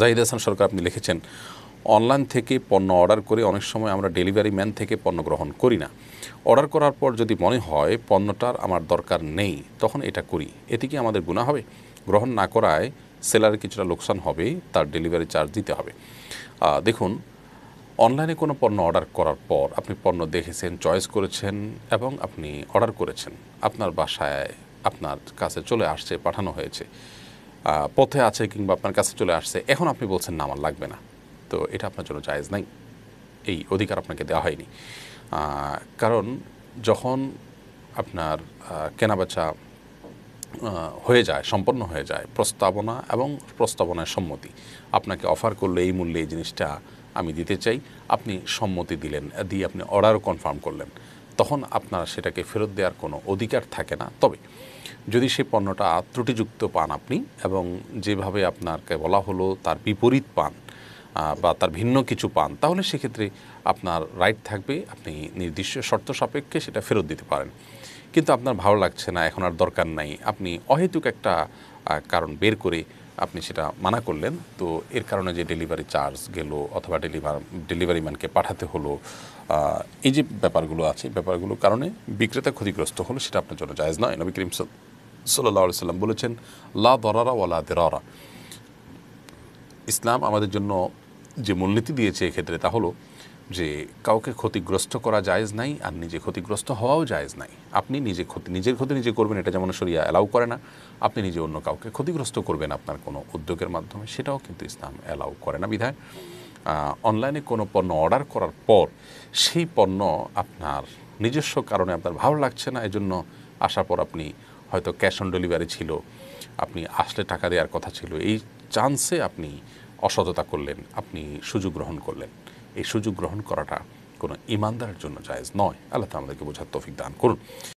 জাহিদ হাসান সরকার আপনি লিখেছেন অনলাইন থেকে পণ্য অর্ডার করে অনেক সময় আমরা ডেলিভারি ম্যান থেকে পণ্য গ্রহণ করি না অর্ডার করার পর যদি মনে হয় পণ্যটার আমার দরকার নেই তখন এটা করি এতে কি আমাদের গুণা হবে গ্রহণ না করায় সেলারের কিছুটা লোকসান হবে তার ডেলিভারি চার্জ দিতে হবে দেখুন অনলাইনে কোনো পণ্য অর্ডার করার পর আপনি পণ্য দেখেছেন চয়েস করেছেন এবং আপনি অর্ডার করেছেন আপনার বাসায় আপনার কাছে চলে আসছে পাঠানো হয়েছে পথে আছে কিংবা আপনার কাছে চলে আসছে এখন আপনি বলছেন না আমার লাগবে না তো এটা আপনার জন্য জায়েজ নাই এই অধিকার আপনাকে দেওয়া হয়নি কারণ যখন আপনার কেনাবেচা হয়ে যায় সম্পন্ন হয়ে যায় প্রস্তাবনা এবং প্রস্তাবনায় সম্মতি আপনাকে অফার করলে এই মূল্যে এই জিনিসটা আমি দিতে চাই আপনি সম্মতি দিলেন দিয়ে আপনি অর্ডারও কনফার্ম করলেন তখন আপনার সেটাকে ফেরত দেওয়ার কোনো অধিকার থাকে না তবে যদি সেই পণ্যটা ত্রুটিযুক্ত পান আপনি এবং যেভাবে আপনাকে বলা হলো তার বিপরীত পান বা তার ভিন্ন কিছু পান তাহলে সেক্ষেত্রে আপনার রাইট থাকবে আপনি নির্দিষ্ট শর্ত সাপেক্ষে সেটা ফেরত দিতে পারেন কিন্তু আপনার ভালো লাগছে না এখন আর দরকার নাই আপনি অহেতুক একটা কারণ বের করে আপনি সেটা মানা করলেন তো এর কারণে যে ডেলিভারি চার্জ গেল অথবা ডেলিভার ডেলিভারি ম্যানকে পাঠাতে হলো এই যে ব্যাপারগুলো আছে ব্যাপারগুলোর কারণে বিক্রেতা ক্ষতিগ্রস্ত হলো সেটা আপনার জন্য জায়জ নয় নবী ক্রিমসল সাল্লাহ সাল্লাম বলেছেন লা দরারা ওয়ালা দেরারা ইসলাম আমাদের জন্য যে মূলনীতি দিয়েছে এক্ষেত্রে তা হলো যে কাউকে ক্ষতিগ্রস্ত করা জায়েজ নাই আর নিজে ক্ষতিগ্রস্ত হওয়াও জায়েজ নাই আপনি নিজে ক্ষতি নিজের ক্ষতি নিজে করবেন এটা যেমন সরিয়া অ্যালাউ করে না আপনি নিজে অন্য কাউকে ক্ষতিগ্রস্ত করবেন আপনার কোনো উদ্যোগের মাধ্যমে সেটাও কিন্তু ইসলাম অ্যালাউ করে না বিধায় অনলাইনে কোনো পণ্য অর্ডার করার পর সেই পণ্য আপনার নিজস্ব কারণে আপনার ভালো লাগছে না এজন্য আসার পর আপনি হয়তো ক্যাশ অন ডেলিভারি ছিল আপনি আসলে টাকা দেওয়ার কথা ছিল এই চান্সে আপনি অসততা করলেন আপনি সুযোগ গ্রহণ করলেন এই সুযোগ গ্রহণ করাটা কোনো ইমানদারের জন্য জায়েজ নয় আল্লাহ আমাদেরকে বোঝার তৌফিক দান করুন